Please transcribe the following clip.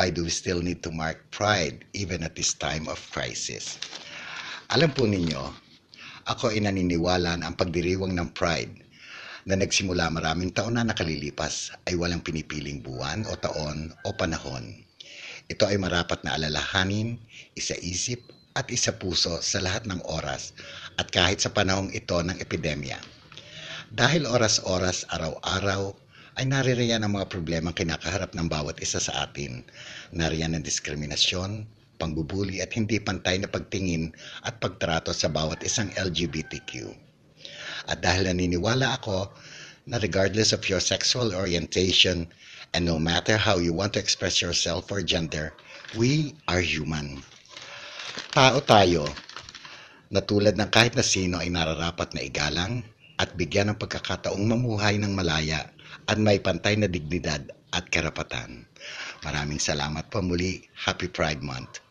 Why do we still need to mark pride even at this time of crisis? Alam po ninyo, ako ay naniniwala na ang pagdiriwang ng pride na nagsimula maraming taon na nakalilipas ay walang pinipiling buwan o taon o panahon. Ito ay marapat na alalahanin, isa-isip at isa puso sa lahat ng oras at kahit sa panahong ito ng epidemya. Dahil oras-oras, araw-araw, ay naririyan ang mga problema kinakaharap ng bawat isa sa atin. Nariyan ang diskriminasyon, pangbubuli at hindi pantay na pagtingin at pagtrato sa bawat isang LGBTQ. At dahil naniniwala ako na regardless of your sexual orientation and no matter how you want to express yourself or gender, we are human. Tao tayo na tulad ng kahit na sino ay nararapat na igalang, at bigyan ng pagkakataong mamuhay ng malaya at may pantay na dignidad at karapatan. Maraming salamat po muli. Happy Pride Month!